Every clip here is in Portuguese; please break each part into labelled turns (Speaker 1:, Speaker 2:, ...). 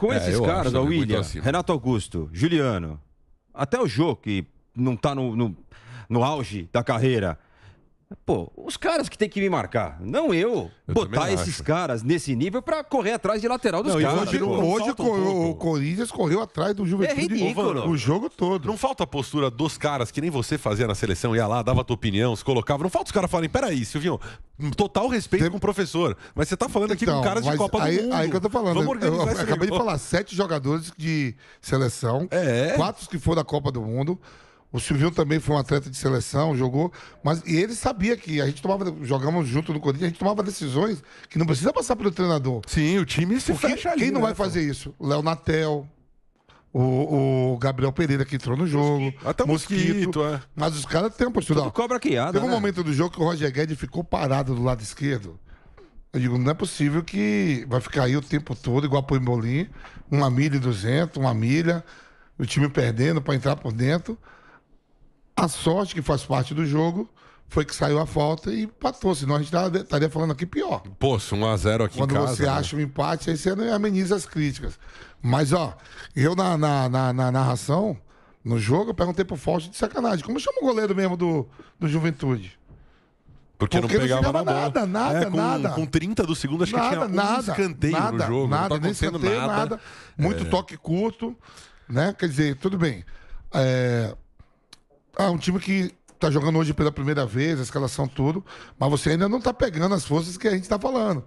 Speaker 1: com é, esses caras, é o William, Renato
Speaker 2: Augusto, Juliano, até o Jô, que não está no, no, no auge da carreira Pô, os caras que tem que me marcar, não eu. eu botar esses acho. caras nesse nível para correr atrás de lateral dos não, caras. Hoje, pô, hoje o,
Speaker 3: o, Corinthians correu atrás do Juventude é o
Speaker 2: jogo todo. Não falta a postura dos
Speaker 1: caras que nem você fazia na seleção, ia lá, dava tua opinião, se colocava. Não falta os caras falarem, peraí, Silvinho, total respeito Tem... com o professor, mas você tá falando aqui então, com caras de Copa aí, do Mundo. Aí que eu tô falando. Vamos eu, eu, eu acabei de
Speaker 3: falar, sete jogadores de seleção, é. quatro que foram da Copa do Mundo. O Silvio também foi um atleta de seleção, jogou, mas e ele sabia que a gente tomava, jogamos junto no Corinthians, a gente tomava decisões que não precisa passar pelo treinador. Sim, o time se Porque, fecha ali, Quem não né, vai fazer isso? O Léo Natel, o, o, Gabriel Pereira que entrou no jogo. Até mosquito. mosquito é. Mas os caras têm uma postura. Tudo cobra quiada, Teve um né? momento do jogo que o Roger Guedes ficou parado do lado esquerdo. Eu digo, não é possível que vai ficar aí o tempo todo, igual apoio Bolim, uma milha e duzentos, uma milha, o time perdendo para entrar por dentro. A sorte que faz parte do jogo foi que saiu a falta e empatou. Senão a gente estaria falando aqui pior.
Speaker 1: Pô, 1x0 aqui Quando em Quando você né? acha
Speaker 3: um empate, aí você ameniza as críticas. Mas, ó, eu na, na, na, na narração, no jogo, eu perguntei pro Fausto de sacanagem. Como chama o goleiro mesmo do, do Juventude? Porque, Porque não pegava não na bola. nada, nada, é, com, nada. Com 30 do segundo, acho nada, que tinha um nada, escanteio nada, no jogo. Nada, não tá nem nada. nada. Muito é. toque curto, né? Quer dizer, tudo bem. É ah, um time que tá jogando hoje pela primeira vez, a escalação tudo, mas você ainda não tá pegando as forças que a gente tá falando.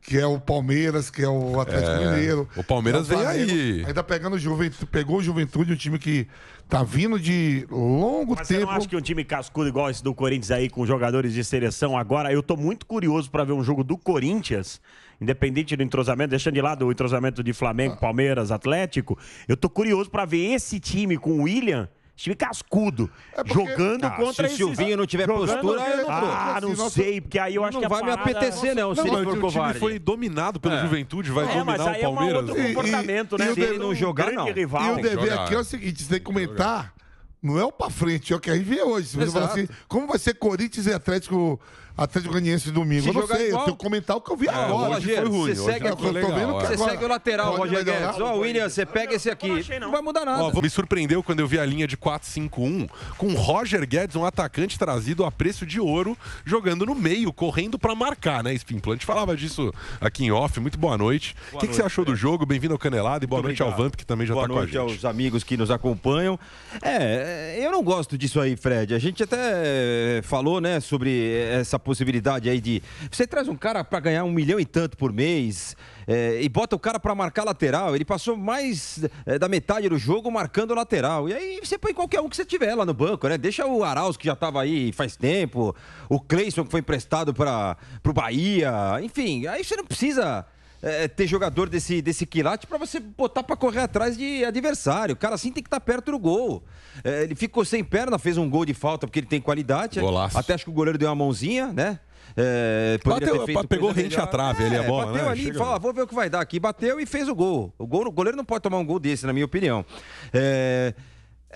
Speaker 3: Que é o Palmeiras, que é o Atlético é, Mineiro. O Palmeiras tá vem aí. Ainda pegando o Juventude, pegou o Juventude, um time que tá vindo de longo
Speaker 2: mas tempo. Você não acha que um time cascudo igual esse do Corinthians aí, com jogadores de seleção agora, eu tô muito curioso para ver um jogo do Corinthians independente do entrosamento, deixando de lado o entrosamento de Flamengo, ah. Palmeiras, Atlético, eu tô curioso para ver esse time com o William time cascudo. É porque... Jogando ah, contra se esse. Se o Silvinho não tiver jogando, postura, é eu não tô. Ah, assim, não sei, porque aí eu acho não que. Não é vai parada... me apetecer, não, se não, ele for foi
Speaker 1: dominado pela é. juventude, vai é, dominar o Palmeiras. É outro comportamento, e, né? E, se ele não jogar, não. Rival. E o dever aqui é o
Speaker 3: seguinte: você tem que comentar. Não é o pra frente, é o que a gente vê hoje. Você fala assim, como vai ser Corinthians e Atlético Atlético Goianiense domingo. Se eu não sei, igual... eu tenho que
Speaker 2: comentar o que eu vi é, agora. Rogério, foi ruim. Você segue, aqui, eu tô vendo você agora. segue o lateral, Rogério Guedes. Ó, William, você pega esse aqui. Não, não vai mudar nada. Ó,
Speaker 1: me surpreendeu quando eu vi a linha de 4-5-1 com Roger Guedes, um atacante trazido a preço de ouro, jogando no meio, correndo para marcar, né, a gente Falava disso aqui em off. Muito boa noite. O que, que, você achou do jogo? Bem-vindo ao Canelado
Speaker 2: e boa Muito noite obrigado. ao Vamp, que também já boa tá com a gente. Boa noite aos amigos que nos acompanham. É, é, eu não gosto disso aí, Fred. A gente até é, falou, né, sobre essa possibilidade aí de. Você traz um cara para ganhar um milhão e tanto por mês é, e bota o cara para marcar lateral. Ele passou mais é, da metade do jogo marcando lateral. E aí você põe qualquer um que você tiver lá no banco, né? Deixa o Arauz, que já estava aí faz tempo, o Cleison, que foi emprestado para o Bahia. Enfim, aí você não precisa é, é, ter jogador desse, desse quilate para você botar para correr atrás de adversário. O cara assim tem que estar tá perto do gol. É, ele ficou sem perna, fez um gol de falta porque ele tem qualidade. Golaço. Até acho que o goleiro deu uma mãozinha, né? É, bateu, pegou rente à trave é, ele a bola, bateu né? ali e falou, ah, vou ver o que vai dar aqui. Bateu e fez o gol. O, gol, o goleiro não pode tomar um gol desse, na minha opinião. É,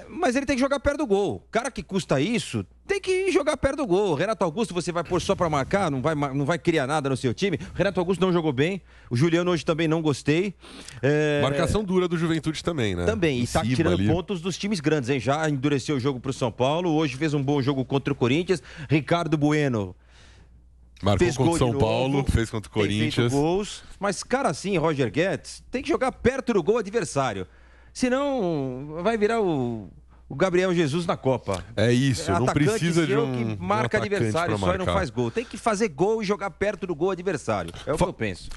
Speaker 2: mas ele tem que jogar perto do gol. O cara que custa isso tem que jogar perto do gol. Renato Augusto você vai pôr só para marcar, não vai, não vai criar nada no seu time. Renato Augusto não jogou bem. O Juliano hoje também não gostei. É... Marcação
Speaker 1: dura do Juventude também, né?
Speaker 2: Também. E está tirando ali. pontos dos times grandes, hein? Já endureceu o jogo para o São Paulo. Hoje fez um bom jogo contra o Corinthians. Ricardo Bueno.
Speaker 1: Marcou fez contra o São novo, Paulo, fez contra o Corinthians.
Speaker 2: gols, mas, cara, assim, Roger Guedes tem que jogar perto do gol adversário. Senão, vai virar o o Gabriel Jesus na Copa. É
Speaker 1: isso, não precisa de um que marca um adversário só e não faz gol.
Speaker 2: Tem que fazer gol e jogar perto do gol adversário. É o Fa que eu penso.